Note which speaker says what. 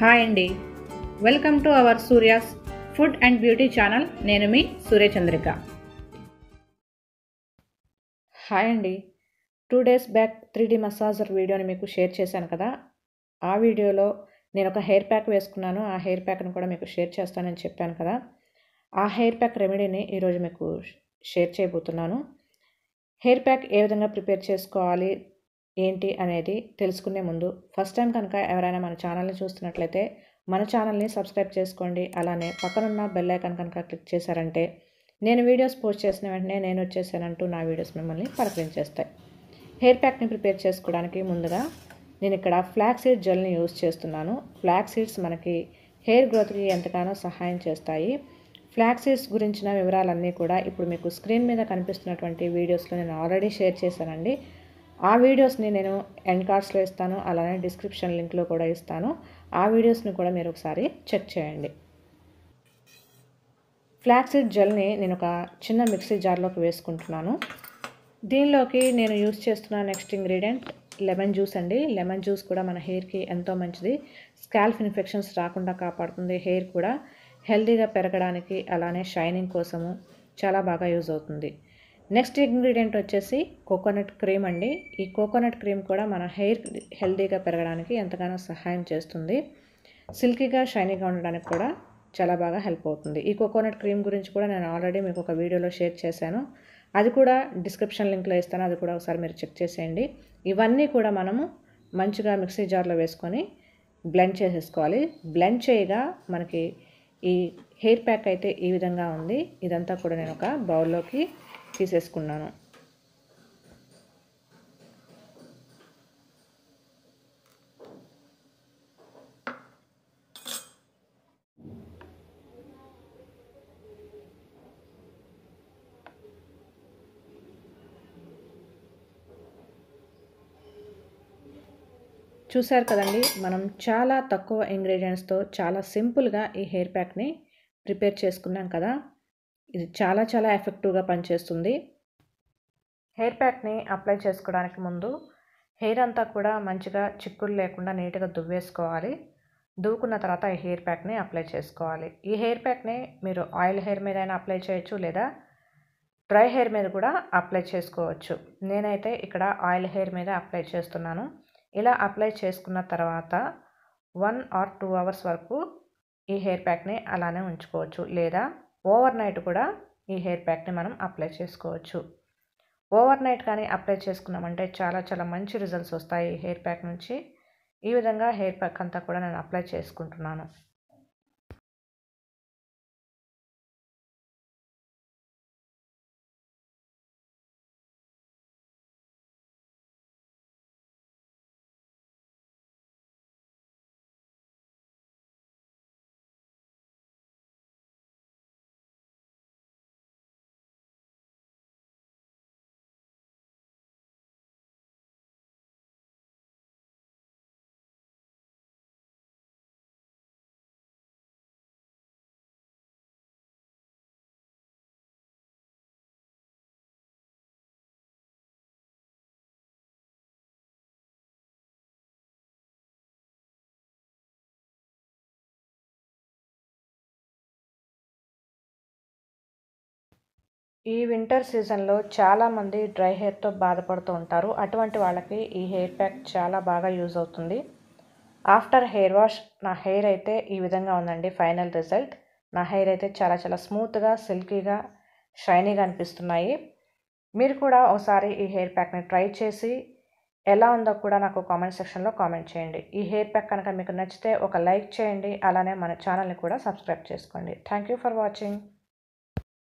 Speaker 1: hi అండి welcome to our Surya's food and beauty channel నేను మీ సూర్య చంద్రిక హాయ్ అండి two days back three D massager వీడియోని మీకు షేర్ చేశాను కదా ఆ వీడియోలో నేను ఒక హెయిర్ ప్యాక్ వేసుకున్నాను ఆ హెయిర్ ప్యాక్ను కూడా మీకు షేర్ చేస్తానని చెప్పాను కదా ఆ హెయిర్ ప్యాక్ రెమెడీని ఈరోజు మీకు షేర్ చేయబోతున్నాను హెయిర్ ప్యాక్ ఏ విధంగా ప్రిపేర్ చేసుకోవాలి ఏంటి అనేది తెలుసుకునే ముందు ఫస్ట్ టైం కనుక ఎవరైనా మన ఛానల్ని చూస్తున్నట్లయితే మన ఛానల్ని సబ్స్క్రైబ్ చేసుకోండి అలానే పక్కనున్న బెల్లైకన్ కనుక క్లిక్ చేశారంటే నేను వీడియోస్ పోస్ట్ చేసిన వెంటనే నేను వచ్చేసానంటూ నా వీడియోస్ మిమ్మల్ని పలకరించేస్తాయి హెయిర్ ప్యాక్ని ప్రిపేర్ చేసుకోవడానికి ముందుగా నేను ఇక్కడ ఫ్లాక్ సీడ్ జెల్ని యూజ్ చేస్తున్నాను ఫ్లాక్ సీడ్స్ మనకి హెయిర్ గ్రోత్కి ఎంతగానో సహాయం చేస్తాయి ఫ్లాక్ సీడ్స్ గురించిన వివరాలన్నీ కూడా ఇప్పుడు మీకు స్క్రీన్ మీద కనిపిస్తున్నటువంటి వీడియోస్లో నేను ఆల్రెడీ షేర్ చేశానండి ఆ వీడియోస్ని నేను ఎండ్ కార్డ్స్లో ఇస్తాను అలానే డిస్క్రిప్షన్ లింక్లో కూడా ఇస్తాను ఆ వీడియోస్ని కూడా మీరు ఒకసారి చెక్ చేయండి ఫ్లాక్సీడ్ జెల్ని నేను ఒక చిన్న మిక్సీ జార్లోకి వేసుకుంటున్నాను దీనిలోకి నేను యూస్ చేస్తున్న నెక్స్ట్ ఇంగ్రీడియంట్ లెమన్ జ్యూస్ అండి లెమన్ జ్యూస్ కూడా మన హెయిర్కి ఎంతో మంచిది స్కాల్ఫ్ ఇన్ఫెక్షన్స్ రాకుండా కాపాడుతుంది హెయిర్ కూడా హెల్దీగా పెరగడానికి అలానే షైనింగ్ కోసము చాలా బాగా యూజ్ అవుతుంది నెక్స్ట్ ఇంగ్రీడియంట్ వచ్చేసి కోకోనట్ క్రీమ్ అండి ఈ కోకోనట్ క్రీమ్ కూడా మన హెయిర్ హెల్దీగా పెరగడానికి ఎంతగానో సహాయం చేస్తుంది సిల్కీగా షైనీగా ఉండడానికి కూడా చాలా బాగా హెల్ప్ అవుతుంది ఈ కోకోనట్ క్రీమ్ గురించి కూడా నేను ఆల్రెడీ మీకు ఒక వీడియోలో షేర్ చేశాను అది కూడా డిస్క్రిప్షన్ లింక్లో ఇస్తాను అది కూడా ఒకసారి మీరు చెక్ చేసేయండి ఇవన్నీ కూడా మనము మంచిగా మిక్సీ జార్లో వేసుకొని బ్లెండ్ చేసేసుకోవాలి బ్లెండ్ చేయగా మనకి ఈ హెయిర్ ప్యాక్ అయితే ఈ విధంగా ఉంది ఇదంతా కూడా నేను ఒక బౌల్లోకి తీసేసుకున్నాను చూసారు కదండి మనం చాలా తక్కువ ఇంగ్రీడియంట్స్తో చాలా సింపుల్గా ఈ హెయిర్ ప్యాక్ని ప్రిపేర్ చేసుకున్నాం కదా ఇది చాలా చాలా ఎఫెక్టివ్గా పనిచేస్తుంది హెయిర్ ప్యాక్ని అప్లై చేసుకోవడానికి ముందు హెయిర్ అంతా కూడా మంచిగా చిక్కులు లేకుండా నీట్గా దువ్వేసుకోవాలి దువ్వుకున్న తర్వాత ఈ హెయిర్ ప్యాక్ని అప్లై చేసుకోవాలి ఈ హెయిర్ ప్యాక్ని మీరు ఆయిల్ హెయిర్ మీద అయినా అప్లై చేయొచ్చు లేదా డ్రై హెయిర్ మీద కూడా అప్లై చేసుకోవచ్చు నేనైతే ఇక్కడ ఆయిల్ హెయిర్ మీద అప్లై చేస్తున్నాను ఇలా అప్లై చేసుకున్న తర్వాత వన్ ఆర్ టూ అవర్స్ వరకు ఈ హెయిర్ ప్యాక్ని అలానే ఉంచుకోవచ్చు లేదా ఓవర్ నైట్ కూడా ఈ హెయిర్ ప్యాక్ని మనం అప్లై చేసుకోవచ్చు ఓవర్ నైట్ కానీ అప్లై చేసుకున్నామంటే చాలా చాలా మంచి రిజల్ట్స్ వస్తాయి హెయిర్ ప్యాక్ నుంచి ఈ విధంగా హెయిర్ ప్యాక్ అంతా కూడా నేను అప్లై చేసుకుంటున్నాను ఈ వింటర్ సీజన్లో చాలామంది డ్రై హెయిర్తో బాధపడుతూ ఉంటారు అటువంటి వాళ్ళకి ఈ హెయిర్ ప్యాక్ చాలా బాగా యూజ్ అవుతుంది ఆఫ్టర్ హెయిర్ వాష్ నా హెయిర్ అయితే ఈ విధంగా ఉందండి ఫైనల్ రిజల్ట్ నా హెయిర్ అయితే చాలా చాలా స్మూత్గా సిల్కీగా షైనీగా అనిపిస్తున్నాయి మీరు కూడా ఒకసారి ఈ హెయిర్ ప్యాక్ని ట్రై చేసి ఎలా ఉందో కూడా నాకు కామెంట్ సెక్షన్లో కామెంట్ చేయండి ఈ హెయిర్ ప్యాక్ కనుక మీకు నచ్చితే ఒక లైక్ చేయండి అలానే మన ఛానల్ని కూడా సబ్స్క్రైబ్ చేసుకోండి థ్యాంక్ యూ ఫర్ వాచింగ్